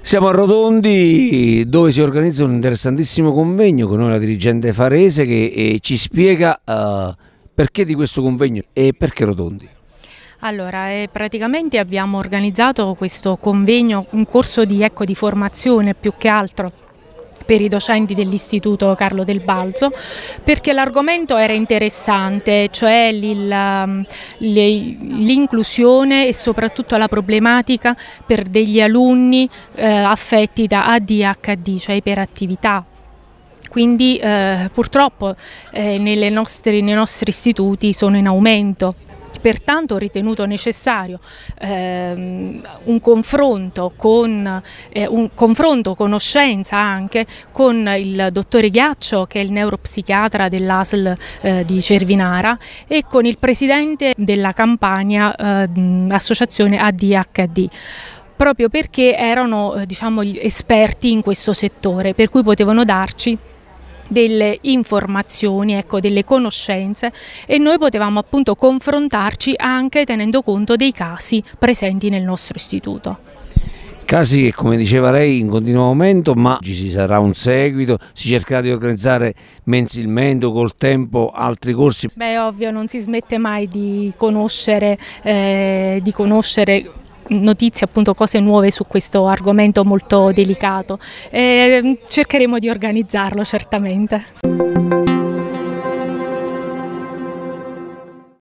Siamo a Rotondi dove si organizza un interessantissimo convegno con noi la dirigente Farese che eh, ci spiega uh, perché di questo convegno e perché Rotondi. Allora, eh, praticamente abbiamo organizzato questo convegno, un corso di, ecco, di formazione più che altro per i docenti dell'Istituto Carlo del Balzo perché l'argomento era interessante, cioè um, l'inclusione e soprattutto la problematica per degli alunni eh, affetti da ADHD, cioè iperattività quindi eh, purtroppo eh, nostre, nei nostri istituti sono in aumento. Pertanto ho ritenuto necessario ehm, un confronto con eh, un confronto, conoscenza anche con il dottore Ghiaccio che è il neuropsichiatra dell'ASL eh, di Cervinara e con il presidente della campagna eh, associazione ADHD proprio perché erano eh, diciamo, esperti in questo settore per cui potevano darci delle informazioni, ecco, delle conoscenze e noi potevamo appunto confrontarci anche tenendo conto dei casi presenti nel nostro istituto casi che come diceva lei in continuo aumento ma ci sarà un seguito, si cercherà di organizzare mensilmente o col tempo altri corsi? Beh ovvio non si smette mai di conoscere, eh, di conoscere notizie, appunto cose nuove su questo argomento molto delicato. E ehm, cercheremo di organizzarlo certamente.